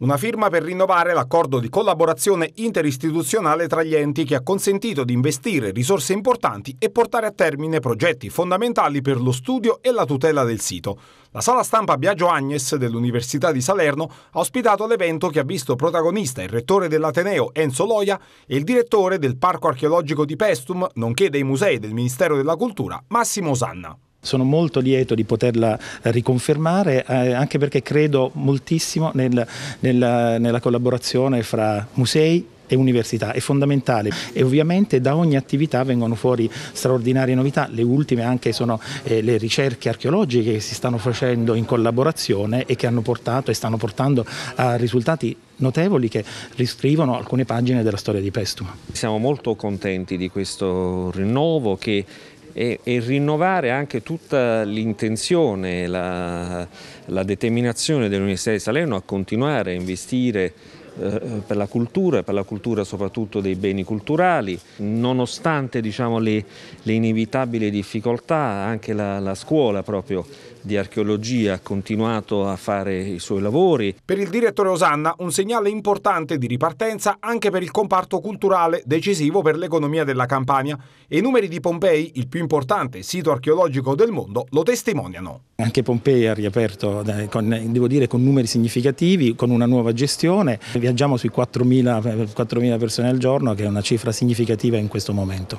Una firma per rinnovare l'accordo di collaborazione interistituzionale tra gli enti che ha consentito di investire risorse importanti e portare a termine progetti fondamentali per lo studio e la tutela del sito. La sala stampa Biagio Agnes dell'Università di Salerno ha ospitato l'evento che ha visto protagonista il rettore dell'Ateneo Enzo Loia e il direttore del Parco archeologico di Pestum, nonché dei musei del Ministero della Cultura Massimo Osanna. Sono molto lieto di poterla eh, riconfermare eh, anche perché credo moltissimo nel, nel, nella collaborazione fra musei, e università, è fondamentale e ovviamente da ogni attività vengono fuori straordinarie novità, le ultime anche sono eh, le ricerche archeologiche che si stanno facendo in collaborazione e che hanno portato e stanno portando a risultati notevoli che riscrivono alcune pagine della storia di Pestum. Siamo molto contenti di questo rinnovo che e, e rinnovare anche tutta l'intenzione, la, la determinazione dell'Università di Salerno a continuare a investire eh, per la cultura e per la cultura soprattutto dei beni culturali. Nonostante diciamo, le, le, inevitabili difficoltà, anche la, la scuola proprio di archeologia ha continuato a fare i suoi lavori. Per il direttore Osanna un segnale importante di ripartenza anche per il comparto culturale decisivo per l'economia della Campania e i numeri di Pompei, il più importante sito archeologico del mondo, lo testimoniano. Anche Pompei ha riaperto eh, con, devo dire, con numeri significativi, con una nuova gestione. Vi viaggiamo sui 4.000, 4.000 eh, persone al giorno, che è una cifra significativa in questo momento.